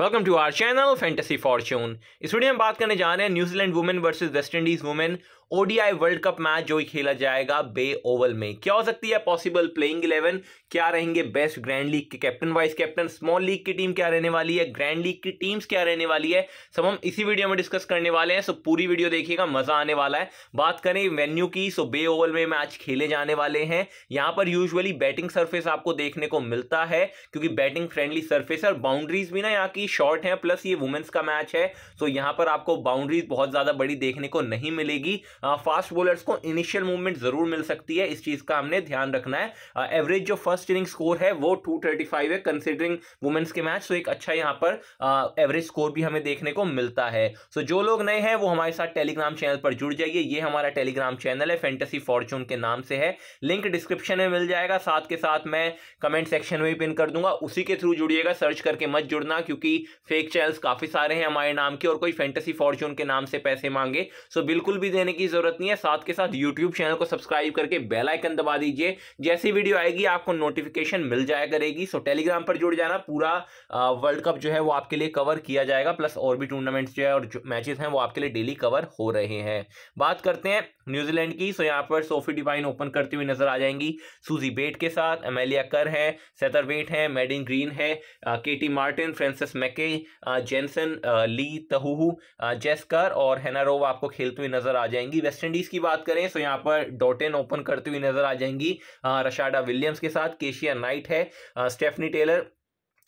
welcome to our channel fantasy fortune इस video में बात करने जा रहे हैं New Zealand women versus West Indies women ODI World Cup match जो ही खेला जाएगा बे ओवल में क्या हो सकती है पॉसिबल प्लेइंग इलेवन क्या रहेंगे बेस्ट ग्रैंड लीग के captain vice captain small league की टीम क्या रहने वाली है ग्रैंड लीग की टीम्स क्या रहने वाली है सब हम इसी वीडियो में डिस्कस करने वाले हैं सो पूरी वीडियो देखिएगा मजा आने वाला है बात करें वेन्यू की सो बे ओवल में मैच खेले जाने वाले हैं यहाँ पर यूजली बैटिंग सर्फेस आपको देखने को मिलता है क्योंकि बैटिंग फ्रेंडली सर्फेस है और बाउंड्रीज भी ना यहाँ की ही शॉर्ट है प्लस ये वुमेन्स का मैच है सो यहां पर आपको बाउंड्रीज बहुत ज़्यादा बड़ी देखने को नहीं मिलेगी फास्ट बॉलर्स को इनिशियल मूवमेंट जरूर मिल सकती है इस चीज़ का हमने ध्यान रखना है एवरेज जो फर्स्ट इनिंग स्कोर है वो टू है कंसिडरिंग वुमेन्स के मैच सो एक अच्छा यहाँ पर एवरेज स्कोर भी हमें देखने को मिलता है सो जो लोग नए हैं वो हमारे साथ टेलीग्राम चैनल पर जुड़ जाइए ये हमारा टेलीग्राम चैनल है फेंटेसी फॉर्चून के नाम से है लिंक डिस्क्रिप्शन में मिल जाएगा साथ के साथ मैं कमेंट सेक्शन में भी पिन कर दूंगा उसी के थ्रू जुड़िएगा सर्च करके मत जुड़ना क्योंकि भी फेक चैनल्स काफ़ी सारे हैं हमारे नाम के और कोई फैंटेसी फॉर्च्यून के नाम से पैसे मांगे सो बिल्कुल भी देने की ज़रूरत नहीं है साथ के साथ यूट्यूब चैनल को सब्सक्राइब करके बेल आइकन दबा दीजिए जैसी वीडियो आएगी आपको नोटिफिकेशन मिल जाया करेगी सो टेलीग्राम पर जुड़ जाना पूरा वर्ल्ड कप जो है वो आपके लिए कवर किया जाएगा प्लस और भी टूर्नामेंट्स जो है और मैचेस हैं वो आपके लिए डेली कवर हो रहे हैं बात करते हैं न्यूजीलैंड की सो यहाँ पर सोफी डिवाइन ओपन करती हुई नजर आ जाएंगी सूजी बेट के साथ एमेलिया कर है सेतर वेट है मेडिन ग्रीन है Katie Martin Frances Mackay Jensen Lea Tahuhu Jess Kerr और हेनारोव आपको खेलती हुई नजर आ जाएंगी वेस्ट इंडीज की बात करें सो यहाँ पर डोटेन ओपन करती हुई नजर आ जाएंगी रशाडा uh, विलियम्स के साथ केशिया नाइट है स्टेफनी uh, टेलर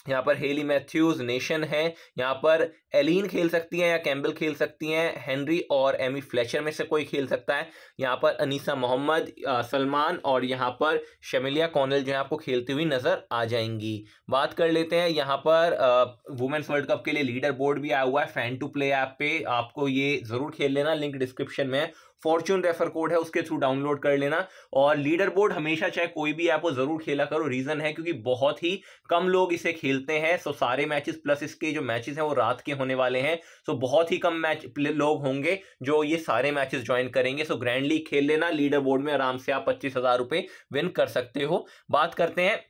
यहाँ पर हेली मैथ्यूज नेशन है यहाँ पर एलिन खेल सकती हैं या कैम्बल खेल सकती हैं हेनरी और एमी फ्लेचर में से कोई खेल सकता है यहाँ पर अनीसा मोहम्मद सलमान और यहाँ पर शमिलिया कॉनल जो है आपको खेलती हुई नज़र आ जाएंगी बात कर लेते हैं यहाँ पर वुमेन्स वर्ल्ड कप के लिए लीडर बोर्ड भी आया हुआ है फैन टू प्ले ऐप पे आपको ये ज़रूर खेल लेना लिंक डिस्क्रिप्शन में फॉर्च्यून रेफर कोड है उसके थ्रू डाउनलोड कर लेना और लीडर बोर्ड हमेशा चाहे कोई भी ऐप हो जरूर खेला करो रीजन है क्योंकि बहुत ही कम लोग इसे खेलते हैं सो सारे मैचेस प्लस इसके जो मैचेस हैं वो रात के होने वाले हैं सो बहुत ही कम मैच लोग होंगे जो ये सारे मैचेस ज्वाइन करेंगे सो ग्रैंड लीग खेल लेना लीडर बोर्ड में आराम से आप पच्चीस हजार विन कर सकते हो बात करते हैं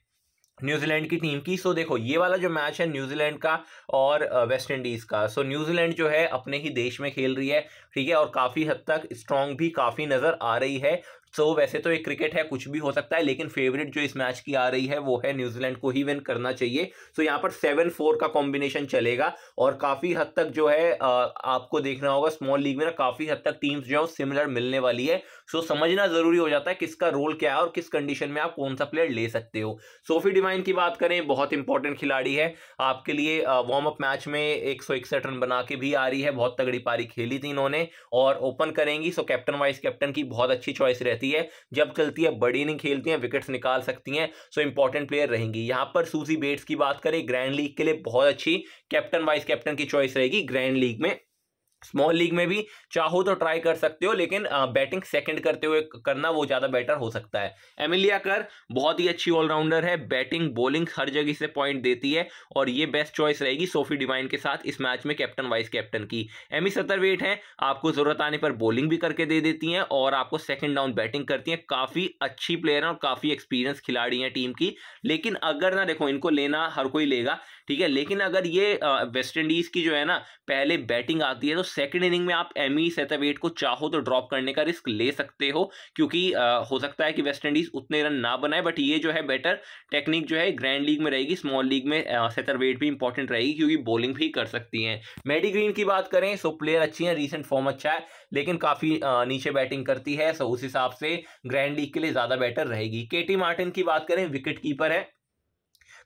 न्यूजीलैंड की टीम की सो देखो ये वाला जो मैच है न्यूजीलैंड का और वेस्ट इंडीज़ का सो न्यूजीलैंड जो है अपने ही देश में खेल रही है ठीक है और काफ़ी हद तक स्ट्रांग भी काफ़ी नज़र आ रही है सो so, वैसे तो एक क्रिकेट है कुछ भी हो सकता है लेकिन फेवरेट जो इस मैच की आ रही है वो है न्यूजीलैंड को ही विन करना चाहिए सो so, यहाँ पर सेवन फोर का कॉम्बिनेशन चलेगा और काफ़ी हद तक जो है आपको देखना होगा स्मॉल लीग में ना काफ़ी हद तक टीम्स जो है सिमिलर मिलने वाली है सो so, समझना ज़रूरी हो जाता है किसका रोल क्या है और किस कंडीशन में आप कौन सा प्लेयर ले सकते हो सोफी डिवाइन की बात करें बहुत इंपॉर्टेंट खिलाड़ी है आपके लिए वार्म अप मैच में एक रन बना के भी आ रही है बहुत तगड़ी पारी खेली थी इन्होंने और ओपन करेंगी सो कैप्टन वाइस कैप्टन की बहुत अच्छी चॉइस रह रहती है जब चलती है बड़ी इनिंग खेलती हैं विकेट्स निकाल सकती हैं सो इंपॉर्टेंट प्लेयर रहेंगी यहाँ पर सूजी बेट्स की बात करें ग्रैंड लीग के लिए बहुत अच्छी कैप्टन वाइस कैप्टन की चॉइस रहेगी ग्रैंड लीग में स्मॉल लीग में भी चाहो तो ट्राई कर सकते हो लेकिन बैटिंग सेकंड करते हुए करना वो ज़्यादा बेटर हो सकता है एमिलिया कर बहुत ही अच्छी ऑलराउंडर है बैटिंग बॉलिंग हर जगह से पॉइंट देती है और ये बेस्ट चॉइस रहेगी सोफी डिवाइन के साथ इस मैच में कैप्टन वाइस कैप्टन की एमी सतरवेट है आपको ज़रूरत आने पर बॉलिंग भी करके दे देती हैं और आपको सेकेंड डाउन बैटिंग करती हैं काफ़ी अच्छी प्लेयर हैं और काफ़ी एक्सपीरियंस खिलाड़ी हैं टीम की लेकिन अगर ना देखो इनको लेना हर कोई लेगा ठीक है लेकिन अगर ये वेस्ट इंडीज़ की जो है ना पहले बैटिंग आती है तो सेकेंड इनिंग में आप एम ई सेतावेट को चाहो तो ड्रॉप करने का रिस्क ले सकते हो क्योंकि आ, हो सकता है कि वेस्ट इंडीज़ उतने रन ना बनाए बट ये जो है बेटर टेक्निक जो है ग्रैंड लीग में रहेगी स्मॉल लीग में सेतरवेट भी इंपॉर्टेंट रहेगी क्योंकि बॉलिंग भी कर सकती है मेडी ग्रीन की बात करें सो प्लेयर अच्छी है रिसेंट फॉर्म अच्छा है लेकिन काफ़ी नीचे बैटिंग करती है सो उस हिसाब से ग्रैंड लीग के लिए ज़्यादा बेटर रहेगी के मार्टिन की बात करें विकेट कीपर है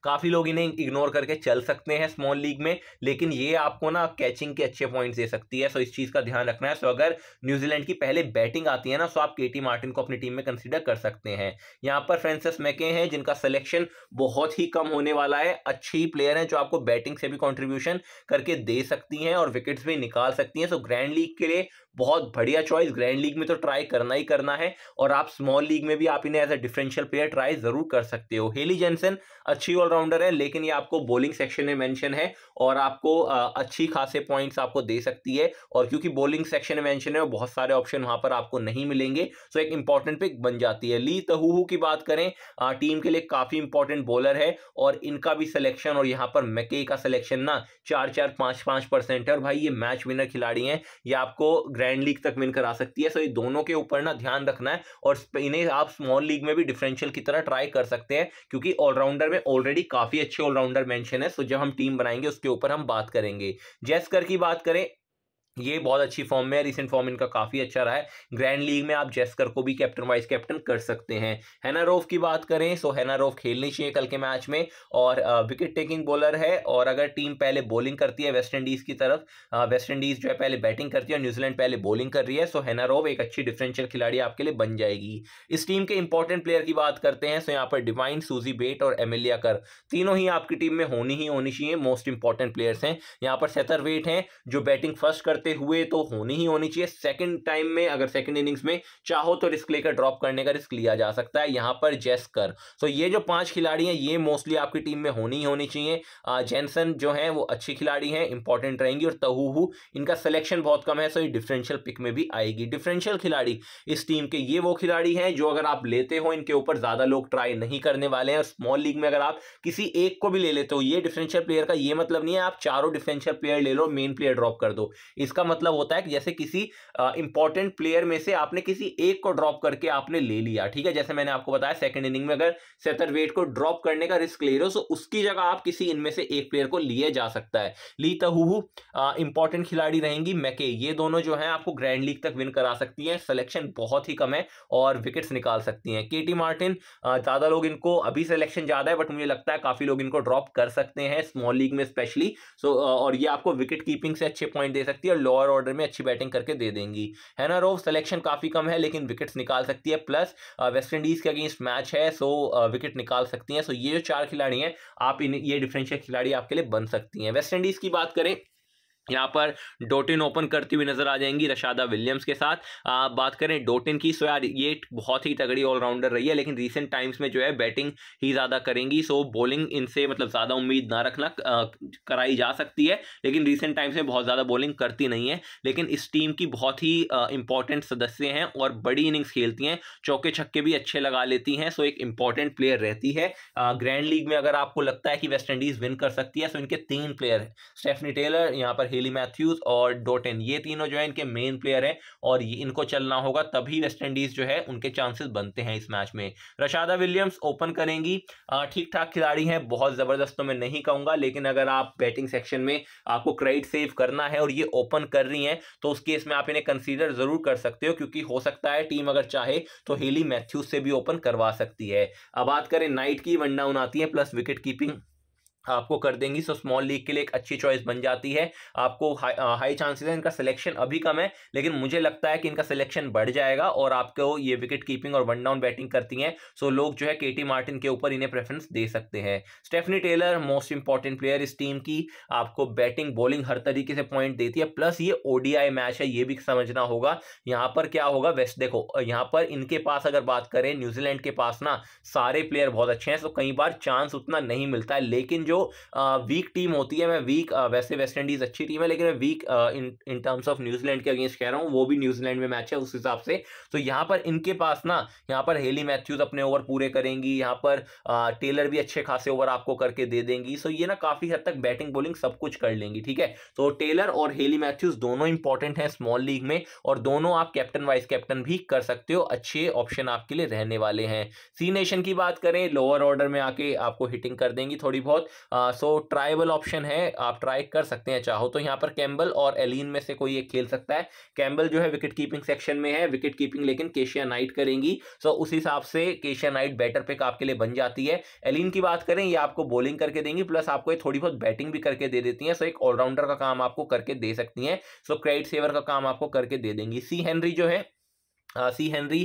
काफ़ी लोग इन्हें इग्नोर करके चल सकते हैं स्मॉल लीग में लेकिन ये आपको ना कैचिंग के अच्छे पॉइंट्स दे सकती है सो इस चीज़ का ध्यान रखना है सो अगर न्यूजीलैंड की पहले बैटिंग आती है ना सो आप के मार्टिन को अपनी टीम में कंसिडर कर सकते हैं यहाँ पर फ्रेंसिस मैके हैं जिनका सिलेक्शन बहुत ही कम होने वाला है अच्छी प्लेयर हैं जो आपको बैटिंग से भी कॉन्ट्रीब्यूशन करके दे सकती हैं और विकेट्स भी निकाल सकती हैं सो ग्रैंड लीग के लिए बहुत बढ़िया चॉइस ग्रैंड लीग में तो ट्राई करना ही करना है और आप स्मॉल लीग में भी आप इन्हें as a differential player try जरूर कर सकते हो हेली जेंसन अच्छी ऑलराउंडर है लेकिन ये आपको बॉलिंग सेक्शन में मैंशन है और आपको अच्छी खासे पॉइंट्स आपको दे सकती है और क्योंकि बॉलिंग सेक्शन में मैंशन है बहुत सारे ऑप्शन वहां पर आपको नहीं मिलेंगे सो एक इंपॉर्टेंट पिक बन जाती है ली तहूहू की बात करें टीम के लिए काफी इंपॉर्टेंट बॉलर है और इनका भी सिलेक्शन और यहाँ पर मैके का सिलेक्शन ना चार चार पांच पांच परसेंट है और भाई ये मैच विनर खिलाड़ी हैं ये आपको ग्रैंड ग्रैंड लीग तक विन करा सकती है सो ये दोनों के ऊपर ना ध्यान रखना है और इन्हें आप स्मॉल लीग में भी डिफरेंशियल की तरह ट्राई कर सकते हैं क्योंकि ऑलराउंडर में ऑलरेडी काफी अच्छे ऑलराउंडर मैंशन है सो जब हम टीम बनाएंगे उसके ऊपर हम बात करेंगे जेस्कर की बात करें ये बहुत अच्छी फॉर्म में है रिसेंट फॉर्म इनका काफ़ी अच्छा रहा है ग्रैंड लीग में आप जेस्कर को भी कैप्टन वाइस कैप्टन कर सकते हैं हैना रोफ की बात करें सो हैना रोफ खेलनी चाहिए कल के मैच में और विकेट टेकिंग बॉलर है और अगर टीम पहले बॉलिंग करती है वेस्ट इंडीज़ की तरफ वेस्ट इंडीज़ जो है पहले बैटिंग करती है और न्यूजीलैंड पहले बॉलिंग कर रही है सो हैना रोफ एक अच्छी डिफरेंशियल खिलाड़ी आपके लिए बन जाएगी इस टीम के इंपॉर्टेंट प्लेयर की बात करते हैं सो यहाँ पर डिवाइन सूजी बेट और एमिलिया कर तीनों ही आपकी टीम में होनी ही होनी चाहिए मोस्ट इंपॉर्टेंट प्लेयर्स हैं यहाँ पर सेतर वेट हैं जो बैटिंग फर्स्ट करते करते हुए तो होनी ही होनी चाहिए सेकंड टाइम में अगर सेकंड इनिंग्स में चाहो तो रिस्क लेकर ड्रॉप करने का रिस्क लिया जा सकता है यहां पर जेस्कर सो ये जो पांच खिलाड़ी हैं ये मोस्टली आपकी टीम में होनी ही होनी चाहिए जेनसन जो है वो अच्छी खिलाड़ी हैं इंपॉर्टेंट रहेंगी और तहूहू इनका सिलेक्शन बहुत कम है सो ये डिफरेंशियल पिक में भी आएगी डिफरेंशियल खिलाड़ी इस टीम के ये वो खिलाड़ी हैं जो अगर आप लेते हो इनके ऊपर ज़्यादा लोग ट्राई नहीं करने वाले हैं स्मॉल लीग में अगर आप किसी एक को भी ले लेते हो ये डिफरेंशियल प्लेयर का ये मतलब नहीं है आप चारों डिफरेंशियल प्लेयर ले लो मेन प्लेयर ड्रॉप कर दो इस इसका मतलब होता है कि जैसे किसी इंपॉर्टेंट प्लेयर में से आपने किसी एक को ड्रॉप करके आपने ले लिया ठीक है जैसे मैंने आपको बताया सेकंड इनिंग में अगर सेतर वेट को ड्रॉप करने का रिस्क ले रहे हो तो उसकी जगह आप किसी इनमें से एक प्लेयर को लिए जा सकता है ली तहू इंपॉर्टेंट खिलाड़ी रहेंगी मैके ये दोनों जो है आपको ग्रैंड लीग तक विन करा सकती है सिलेक्शन बहुत ही कम है और विकेट्स निकाल सकती हैं के मार्टिन ज़्यादा लोग इनको अभी सिलेक्शन ज़्यादा है बट मुझे लगता है काफ़ी लोग इनको ड्रॉप कर सकते हैं स्मॉल लीग में स्पेशली सो और ये आपको विकेट कीपिंग से अच्छे पॉइंट दे सकती है लोअर ऑर्डर में अच्छी बैटिंग करके दे देंगी है ना रोव सिलेक्शन काफ़ी कम है लेकिन विकेट्स निकाल सकती है प्लस वेस्ट इंडीज़ के अगेंस्ट मैच है सो विकेट uh, निकाल सकती हैं सो ये जो चार खिलाड़ी हैं आप इन ये डिफ्रेंशियल खिलाड़ी आपके लिए बन सकती हैं वेस्ट इंडीज़ की बात करें यहाँ पर डोटिन ओपन करती हुई नजर आ जाएंगी रशादा विलियम्स के साथ आ, बात करें डोटिन की सो यार ये बहुत ही तगड़ी ऑलराउंडर रही है लेकिन रिसेंट टाइम्स में जो है बैटिंग ही ज़्यादा करेंगी सो बॉलिंग इनसे मतलब ज़्यादा उम्मीद ना रखना कराई जा सकती है लेकिन रिसेंट टाइम्स में बहुत ज़्यादा बॉलिंग करती नहीं है लेकिन इस टीम की बहुत ही इंपॉर्टेंट सदस्य हैं और बड़ी इनिंग्स खेलती हैं चौके छक्के भी अच्छे लगा लेती हैं सो एक इंपॉर्टेंट प्लेयर रहती है ग्रैंड लीग में अगर आपको लगता है कि वेस्ट इंडीज़ विन कर सकती है सो इनके तीन प्लेयर हैं स्टेफनी टेलर यहाँ पर केली मैथ्यूज और डोटेन ये तीनों जो है इनके मेन प्लेयर हैं और इनको चलना होगा तभी वेस्ट इंडीज जो है उनके चांसेस बनते हैं इस मैच में रशादा विलियम्स ओपन करेंगी ठीक ठाक खिलाड़ी हैं बहुत ज़बरदस्त तो मैं नहीं कहूंगा लेकिन अगर आप बैटिंग सेक्शन में आपको क्रेडिट सेव करना है और ये ओपन कर रही हैं तो उस केस में आप इन्हें कंसीडर ज़रूर कर सकते हो क्योंकि हो सकता है टीम अगर चाहे तो हेली मैथ्यूज से भी ओपन करवा सकती है अब बात करें नाइट की वन डाउन आती है प्लस विकेट कीपिंग आपको कर देंगी सो स्मॉल लीग के लिए एक अच्छी चॉइस बन जाती है आपको हाई चांसेस है इनका सिलेक्शन अभी कम है लेकिन मुझे लगता है कि इनका सिलेक्शन बढ़ जाएगा और आपको ये विकेट कीपिंग और वन डाउन बैटिंग करती हैं सो लोग जो है केटी मार्टिन के ऊपर इन्हें प्रेफरेंस दे सकते हैं Stephanie Taylor most important player इस टीम की आपको बैटिंग बॉलिंग हर तरीके से पॉइंट देती है प्लस ये ओडीआई मैच है ये भी समझना होगा यहाँ पर क्या होगा वेस्ट देखो यहाँ पर इनके पास अगर बात करें न्यूजीलैंड के पास ना सारे प्लेयर बहुत अच्छे हैं सो कई बार चांस उतना नहीं मिलता है लेकिन जो वीक टीम होती है मैं वीक वैसे वेस्ट इंडीज़ अच्छी टीम है लेकिन मैं weak in in terms of New Zealand के अगेंस्ट कह रहा हूँ वो भी न्यूजीलैंड में मैच है उस हिसाब से तो यहाँ पर इनके पास ना यहाँ पर हेली मैथ्यूज अपने ओवर पूरे करेंगी यहाँ पर टेलर भी अच्छे खासे ओवर आपको करके दे देंगी सो ये ना काफ़ी हद तक बैटिंग बॉलिंग सब कुछ कर लेंगी ठीक है तो टेलर और हेली मैथ्यूज दोनों इंपॉर्टेंट हैं स्मॉल लीग में और दोनों आप कैप्टन वाइस कैप्टन भी कर सकते हो अच्छे ऑप्शन आपके लिए रहने वाले हैं सी नेशन की बात करें लोअर ऑर्डर में आके आपको हिटिंग कर देंगी थोड़ी बहुत सो ट्राइबल ऑप्शन है आप ट्राई कर सकते हैं चाहो तो यहाँ पर कैम्बल और एलिन में से कोई एक खेल सकता है कैम्बल जो है विकेट कीपिंग सेक्शन में है विकेट कीपिंग लेकिन केशिया नाइट करेंगी सो so, उस हिसाब से केशिया नाइट बैटर पिक आपके लिए बन जाती है एलिन की बात करें ये आपको बॉलिंग करके देंगी प्लस आपको थोड़ी बहुत बैटिंग भी करके दे देती है सो so, एक ऑलराउंडर का काम आपको करके दे सकती है सो क्रेडिट सेवर का काम आपको करके दे देंगी सी हेनरी जो है सी हेनरी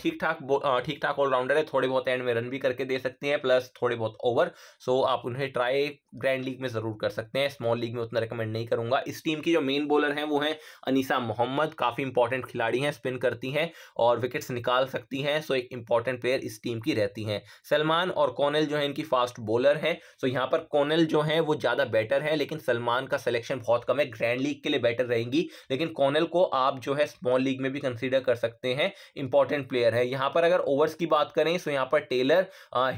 ठीक ठाक ठीक ठाक ऑलराउंडर है थोड़े बहुत एंड में रन भी करके दे सकते हैं प्लस थोड़े बहुत ओवर सो आप उन्हें ट्राई ग्रैंड लीग में ज़रूर कर सकते हैं स्मॉल लीग में उतना रिकमेंड नहीं करूंगा इस टीम की जो मेन बॉलर हैं वो हैं अनीसा मोहम्मद काफ़ी इंपॉर्टेंट खिलाड़ी हैं स्पिन करती हैं और विकेट्स निकाल सकती हैं सो एक इंपॉर्टेंट प्लेयर इस टीम की रहती हैं सलमान और कॉनल जो है इनकी फास्ट बॉलर हैं सो यहाँ पर कॉनल जो है वो ज़्यादा बेटर है लेकिन सलमान का सिलेक्शन बहुत कम है ग्रैंड लीग के लिए बेटर रहेंगी लेकिन कॉनल को आप जो है स्मॉल लीग में भी कंसिडर कर सकते सकते हैं इंपॉर्टेंट प्लेयर है यहां पर अगर ओवर्स की बात करें तो यहां पर टेलर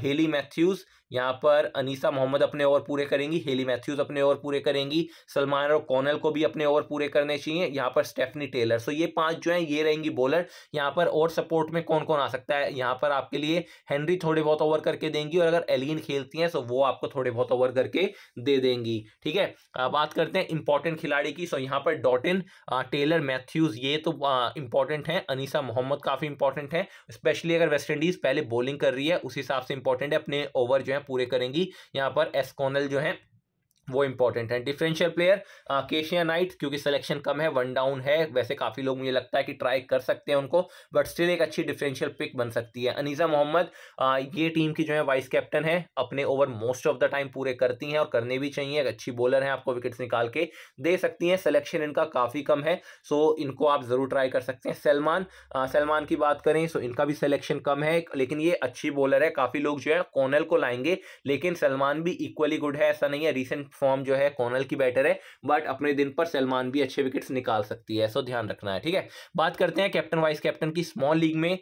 हेली मैथ्यूज यहाँ पर अनीसा मोहम्मद अपने ओवर पूरे करेंगी हेली मैथ्यूज अपने ओवर पूरे करेंगी सलमान और कॉनल को भी अपने ओवर पूरे करने चाहिए यहाँ पर स्टेफनी टेलर सो ये पांच जो हैं ये रहेंगी बॉलर यहाँ पर और सपोर्ट में कौन कौन आ सकता है यहाँ पर आपके लिए हेनरी थोड़े बहुत ओवर करके देंगी और अगर एलिन खेलती हैं सो वो आपको थोड़े बहुत ओवर करके दे देंगी ठीक है बात करते हैं इंपॉर्टेंट खिलाड़ी की सो यहाँ पर डॉटिन टेलर मैथ्यूज ये तो इंपॉर्टेंट है अनिसा मोहम्मद काफ़ी इंपॉर्टेंट है स्पेशली अगर वेस्ट इंडीज़ पहले बॉलिंग कर रही है उस हिसाब से इंपॉर्टेंट है अपने ओवर जो है पूरे करेंगी यहाँ पर एस्कोनल जो है वो इंपॉर्टेंट है डिफरेंशियल प्लेयर केशिया नाइट क्योंकि सिलेक्शन कम है वन डाउन है वैसे काफ़ी लोग मुझे लगता है कि ट्राई कर सकते हैं उनको बट स्टिल एक अच्छी डिफरेंशियल पिक बन सकती है अनीजा मोहम्मद uh, ये टीम की जो है वाइस कैप्टन है अपने over most of the time पूरे करती हैं और करने भी चाहिए एक अच्छी बॉलर है आपको विकेट्स निकाल के दे सकती हैं सिलेक्शन इनका काफ़ी कम है सो इनको आप ज़रूर ट्राई कर सकते हैं सलमान uh, सलमान की बात करें सो इनका भी सिलेक्शन कम है लेकिन ये अच्छी बॉलर है काफ़ी लोग जो है कॉनल को लाएंगे लेकिन सलमान भी इक्वली गुड है ऐसा नहीं है रिसेंट फॉर्म जो है कोनल की बेटर है बट अपने दिन पर सलमान भी अच्छे विकेट्स निकाल सकती है सो ध्यान रखना है ठीक है बात करते हैं कैप्टन वाइस कैप्टन की स्मॉल लीग में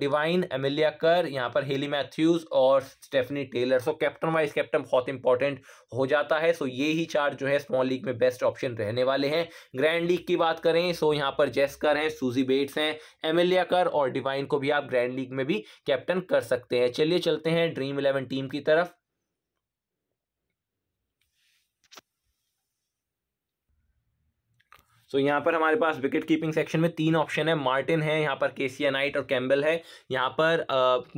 डिवाइन एमिलिया कर यहाँ पर हेली मैथ्यूज और Stephanie Taylor so captain vice captain बहुत इंपॉर्टेंट हो जाता है सो ये ही चार जो है स्मॉल लीग में बेस्ट ऑप्शन रहने वाले हैं ग्रैंड लीग की बात करें सो यहाँ पर जेस्कर हैं सूजी बेट्स हैं एमिलिया कर और डिवाइन को भी आप ग्रैंड लीग में भी कैप्टन कर सकते हैं चलिए चलते हैं ड्रीम इलेवन टीम की तरफ सो यहाँ पर हमारे पास विकेट कीपिंग सेक्शन में तीन ऑप्शन है मार्टिन है यहाँ पर केसिया नाइट और कैम्बल है यहाँ पर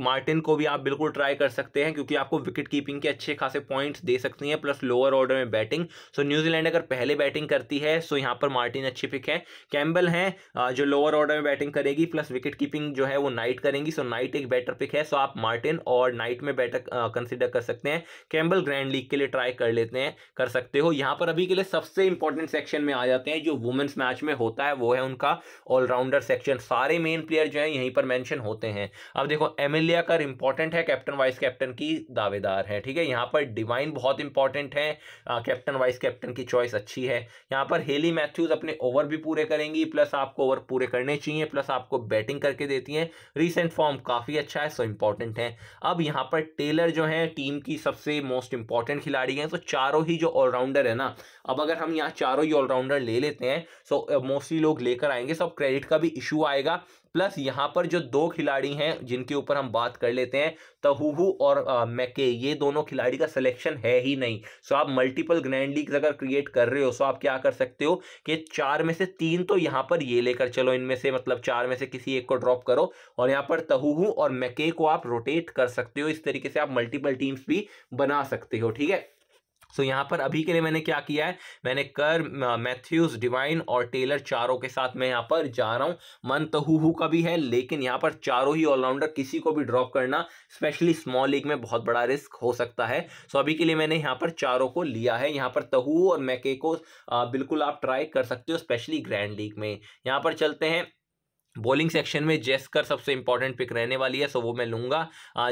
मार्टिन को भी आप बिल्कुल ट्राई कर सकते हैं क्योंकि आपको विकेट कीपिंग के अच्छे खासे पॉइंट्स दे सकती हैं प्लस लोअर ऑर्डर में बैटिंग सो न्यूजीलैंड अगर पहले बैटिंग करती है सो यहाँ पर मार्टिन अच्छी पिक है कैम्बल है जो लोअर ऑर्डर में बैटिंग करेगी प्लस विकेट कीपिंग जो है वो नाइट करेंगी सो नाइट एक बेटर पिक है सो आप मार्टिन और नाइट में बैटर कंसिडर कर सकते हैं कैम्बल ग्रैंड लीग के लिए ट्राई कर लेते हैं कर सकते हो यहाँ पर अभी के लिए सबसे इंपॉर्टेंट सेक्शन में आ जाते हैं जो वुमेंस मैच में होता है वो है उनका ऑलराउंडर सेक्शन सारे मेन प्लेयर जो है यहीं पर मैंशन होते हैं अब देखो एमिलिया कर इंपॉर्टेंट है कैप्टन वाइस कैप्टन की दावेदार है ठीक है यहाँ पर डिवाइन बहुत इंपॉर्टेंट है कैप्टन वाइस कैप्टन की चॉइस अच्छी है यहाँ पर हेली मैथ्यूज अपने ओवर भी पूरे करेंगी प्लस आपको ओवर पूरे करने चाहिए प्लस आपको बैटिंग करके देती हैं रिसेंट फॉर्म काफ़ी अच्छा है सो इंपॉर्टेंट है अब यहाँ पर टेलर जो है टीम की सबसे मोस्ट इंपॉर्टेंट खिलाड़ी हैं तो चारों ही जो ऑलराउंडर है ना अब अगर हम यहाँ चारों ही ऑलराउंडर ले लेते हैं सो मोस्टली uh, लोग लेकर आएंगे सब क्रेडिट का भी इशू आएगा प्लस यहाँ पर जो दो खिलाड़ी हैं जिनके ऊपर हम बात कर लेते हैं तहुहू और आ, uh, मैके ये दोनों खिलाड़ी का सिलेक्शन है ही नहीं सो आप मल्टीपल ग्रैंड लीग अगर क्रिएट कर रहे हो सो आप क्या कर सकते हो कि चार में से तीन तो यहाँ पर ये लेकर चलो इनमें से मतलब चार में से किसी एक को ड्रॉप करो और यहाँ पर तहुहू और मैके को आप रोटेट कर सकते हो इस तरीके से आप मल्टीपल टीम्स भी बना सकते हो ठीक है सो यहाँ पर अभी के लिए मैंने क्या किया है मैंने कर मैथ्यूज डिवाइन और टेलर चारों के साथ मैं यहाँ पर जा रहा हूँ मन तो हु का भी है लेकिन यहाँ पर चारों ही ऑलराउंडर किसी को भी ड्रॉप करना स्पेशली स्मॉल लीग में बहुत बड़ा रिस्क हो सकता है सो अभी के लिए मैंने यहाँ पर चारों को लिया है यहाँ पर तहू और मैके को बिल्कुल आप ट्राई कर सकते हो स्पेशली ग्रैंड लीग में यहाँ पर चलते हैं बॉलिंग सेक्शन में जेस्कर सबसे इंपॉर्टेंट पिक रहने वाली है सो वो मैं लूंगा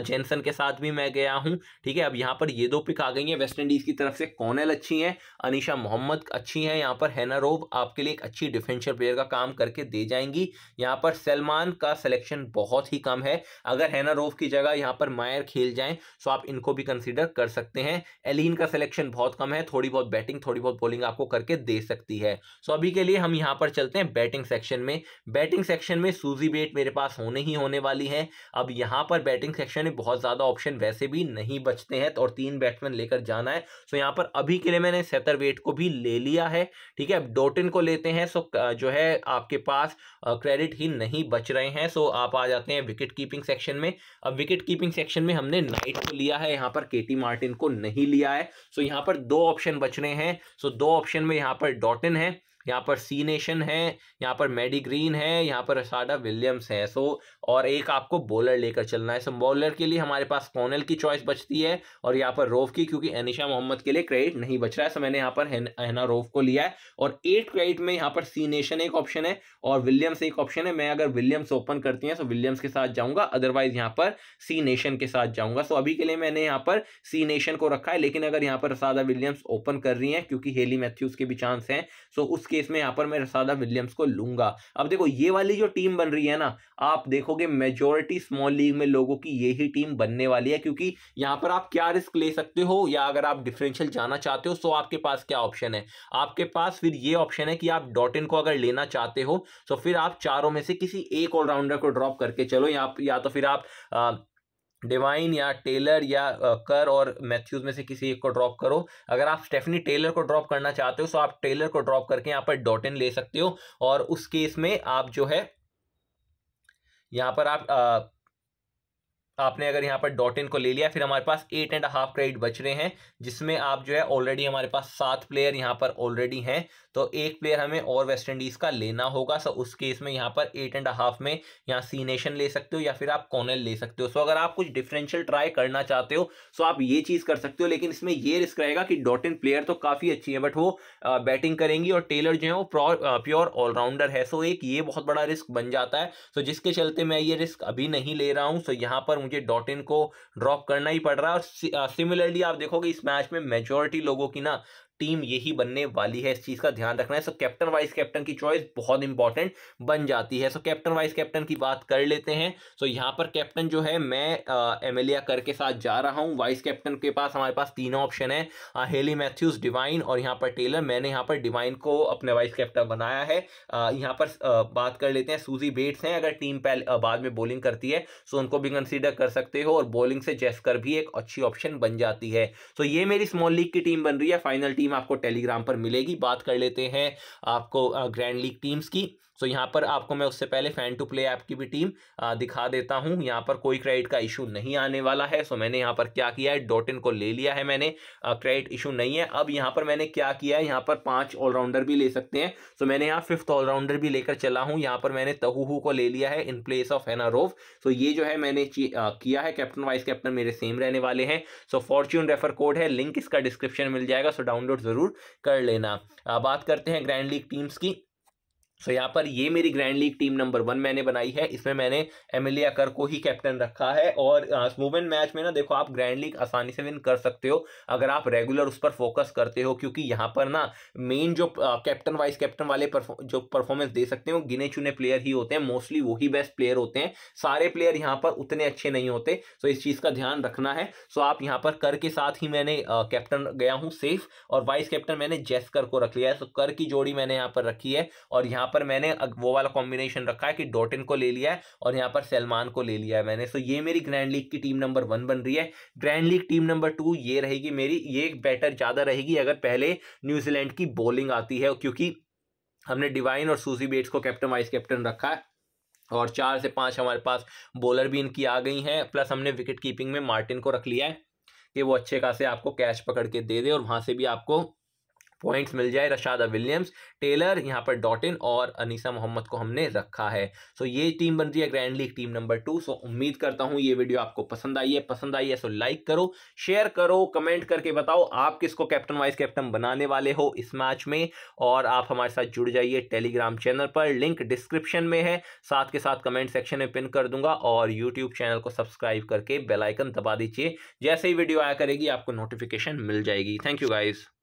जेनसन के साथ भी मैं गया हूँ ठीक है अब यहाँ पर ये दो पिक आ गई हैं वेस्ट इंडीज़ की तरफ से कॉनल अच्छी हैं अनिशा मोहम्मद अच्छी हैं यहाँ पर हैना रोव आपके लिए एक अच्छी डिफेंशियल प्लेयर का काम करके दे जाएंगी यहाँ पर सलमान का सिलेक्शन बहुत ही कम है अगर हैना रोव की जगह यहाँ पर मायर खेल जाए सो आप इनको भी कंसिडर कर सकते हैं एलिन का सिलेक्शन बहुत कम है थोड़ी बहुत बैटिंग थोड़ी बहुत बॉलिंग आपको करके दे सकती है सो अभी के लिए हम यहाँ पर चलते हैं बैटिंग सेक्शन में बैटिंग सेक्शन सेक्शन में सूजी बेट मेरे पास होने ही होने वाली है अब यहाँ पर बैटिंग सेक्शन में बहुत ज़्यादा ऑप्शन वैसे भी नहीं बचते हैं तो और तीन बैट्समैन लेकर जाना है सो यहाँ पर अभी के लिए मैंने सेतर वेट को भी ले लिया है ठीक है अब डोटिन को लेते हैं सो जो है आपके पास क्रेडिट ही नहीं बच रहे हैं सो आप आ जाते हैं विकेट कीपिंग सेक्शन में अब विकेट कीपिंग सेक्शन में हमने नाइट को लिया है यहाँ पर के मार्टिन को नहीं लिया है सो यहाँ पर दो ऑप्शन बच रहे हैं सो दो ऑप्शन में यहाँ पर डॉटिन है यहाँ पर सी नेशन है यहाँ पर मेडी ग्रीन है यहाँ पर असाडा विलियम्स है सो और एक आपको बॉलर लेकर चलना है सो बॉलर के लिए हमारे पास कॉनल की चॉइस बचती है और यहाँ पर रोफ की क्योंकि अनिशा मोहम्मद के लिए क्रेडिट नहीं बच रहा है सो मैंने यहाँ पर हैना रोफ को लिया है और एट क्रेडिट में यहाँ पर सी नेशन एक ऑप्शन है और विलियम्स एक ऑप्शन है मैं अगर विलियम्स ओपन करती हैं सो विलियम्स के साथ जाऊंगा अदरवाइज यहाँ पर सी नेशन के साथ जाऊंगा सो अभी के लिए मैंने यहाँ पर सी नेशन को रखा है लेकिन अगर यहाँ पर रसादा विलियम्स ओपन कर रही हैं क्योंकि हेली मैथ्यूज के भी चांस हैं सो उसके केस में यहाँ पर मैं रसादा विलियम्स को लूंगा अब देखो ये वाली जो टीम बन रही है ना आप देखोगे मेजोरिटी स्मॉल लीग में लोगों की यही टीम बनने वाली है क्योंकि यहाँ पर आप क्या रिस्क ले सकते हो या अगर आप डिफरेंशियल जाना चाहते हो तो आपके पास क्या ऑप्शन है आपके पास फिर ये ऑप्शन है कि आप डॉट इन को अगर लेना चाहते हो तो फिर आप चारों में से किसी एक ऑलराउंडर को ड्रॉप करके चलो या, या तो फिर आप आ, डिवाइन या टेलर या कर और मैथ्यूज में से किसी एक को ड्रॉप करो अगर आप स्टेफनी टेलर को ड्रॉप करना चाहते हो तो आप टेलर को ड्रॉप करके यहाँ पर डॉट इन ले सकते हो और उस केस में आप जो है यहाँ पर आप आ, आपने अगर यहाँ पर डॉट इन को ले लिया फिर हमारे पास एट एंड हाफ क्रेडिट बच रहे हैं जिसमें आप जो है ऑलरेडी हमारे पास सात प्लेयर यहाँ पर ऑलरेडी हैं तो एक प्लेयर हमें और वेस्ट इंडीज़ का लेना होगा सो उस केस में यहाँ पर एट एंड हाफ में यहाँ सी नेशन ले सकते हो या फिर आप कॉनल ले सकते हो सो अगर आप कुछ डिफरेंशियल ट्राई करना चाहते हो सो आप ये चीज़ कर सकते हो लेकिन इसमें ये रिस्क रहेगा कि डॉट इन प्लेयर तो काफ़ी अच्छी है बट वो बैटिंग करेंगी और टेलर जो है वो प्योर ऑलराउंडर है सो एक ये बहुत बड़ा रिस्क बन जाता है सो जिसके चलते मैं ये रिस्क अभी नहीं ले रहा हूँ सो यहाँ पर मुझे डॉट इन को ड्रॉप करना ही पड़ रहा है और सिमिलरली आप देखोगे इस मैच में मेजोरिटी लोगों की ना टीम यही बनने वाली है इस चीज़ का ध्यान रखना है सो कैप्टन वाइस कैप्टन की चॉइस बहुत इंपॉर्टेंट बन जाती है सो कैप्टन वाइस कैप्टन की बात कर लेते हैं सो यहाँ पर कैप्टन जो है मैं एल कर के साथ जा रहा हूँ वाइस कैप्टन के पास हमारे पास तीनों ऑप्शन है हेली मैथ्यूज डिवाइन और यहाँ पर टेलर मैंने यहाँ पर डिवाइन को अपने वाइस कैप्टन बनाया है यहाँ पर बात कर लेते हैं सूजी बेट्स हैं अगर टीम पहले बाद में बॉलिंग करती है सो उनको भी कंसिडर कर सकते हो और बॉलिंग से जेस्कर भी एक अच्छी ऑप्शन बन जाती है सो ये मेरी स्मॉल लीग की टीम बन रही है फाइनल टीम टीम आपको टेलीग्राम पर मिलेगी बात कर लेते हैं आपको ग्रैंड लीग टीम्स की सो so, यहाँ पर आपको मैं उससे पहले फैन टू प्ले ऐप की भी टीम दिखा देता हूँ यहाँ पर कोई क्रेडिट का इशू नहीं आने वाला है सो so, मैंने यहाँ पर क्या किया है डॉट इन को ले लिया है मैंने क्रेडिट इशू नहीं है अब यहाँ पर मैंने क्या किया है यहाँ पर पांच ऑलराउंडर भी ले सकते हैं सो so, मैंने यहाँ फिफ्थ ऑलराउंडर भी लेकर चला हूँ यहाँ पर मैंने तहूहू को ले लिया है in place of Hannah Rowe so ये जो है मैंने आ, किया है कैप्टन वाइस कैप्टन मेरे सेम रहने वाले हैं सो फॉर्च्यून रेफर कोड है लिंक इसका डिस्क्रिप्शन मिल जाएगा सो डाउनलोड जरूर कर लेना बात करते हैं ग्रैंड लीग टीम्स की सो so, यहाँ पर ये मेरी grand league team number one मैंने बनाई है इसमें मैंने एमिली अकर को ही कैप्टन रखा है और स्मूवन मैच में ना देखो आप ग्रैंड लीग आसानी से विन कर सकते हो अगर आप रेगुलर उस पर फोकस करते हो क्योंकि यहाँ पर ना मेन जो कैप्टन वाइस कैप्टन वाले परफो, जो परफॉर्मेंस दे सकते हो गिने चुने प्लेयर ही होते हैं मोस्टली वही बेस्ट प्लेयर होते हैं सारे प्लेयर यहाँ पर उतने अच्छे नहीं होते सो so, इस चीज़ का ध्यान रखना है सो so, आप यहाँ पर कर के साथ ही मैंने कैप्टन गया हूँ सेफ और वाइस कैप्टन मैंने जेस्कर को रख लिया है सो कर की जोड़ी मैंने यहाँ पर रखी है और यहाँ यहाँ पर मैंने वो वाला कॉम्बिनेशन रखा है कि डॉटिन को ले लिया है और यहाँ पर सलमान को ले लिया है मैंने सो ये मेरी ग्रैंड लीग की टीम नंबर वन बन रही है grand league team number two ये रहेगी मेरी ये बेटर ज़्यादा रहेगी अगर पहले न्यूजीलैंड की बॉलिंग आती है क्योंकि हमने डिवाइन और सूजी बेट्स को कैप्टन वाइस कैप्टन रखा है और चार से पाँच हमारे पास बॉलर भी इनकी आ गई हैं प्लस हमने विकेट कीपिंग में मार्टिन को रख लिया है कि वो अच्छे खासे आपको कैच पकड़ के दे दे और वहाँ से भी आपको पॉइंट्स मिल जाए रशादा विलियम्स टेलर यहाँ पर डॉटिन और अनीसा मोहम्मद को हमने रखा है सो so, ये टीम बन रही है grand league team number two so so, उम्मीद करता हूँ ये वीडियो आपको पसंद आई है पसंद आई है सो so, लाइक करो शेयर करो कमेंट करके बताओ आप किसको कैप्टन वाइस कैप्टन बनाने वाले हो इस मैच में और आप हमारे साथ जुड़ जाइए टेलीग्राम चैनल पर लिंक डिस्क्रिप्शन में है साथ के साथ कमेंट सेक्शन में पिन कर दूंगा और यूट्यूब चैनल को सब्सक्राइब करके बेलाइकन दबा दीजिए जैसे ही वीडियो आया करेगी आपको नोटिफिकेशन मिल जाएगी थैंक यू गाइज़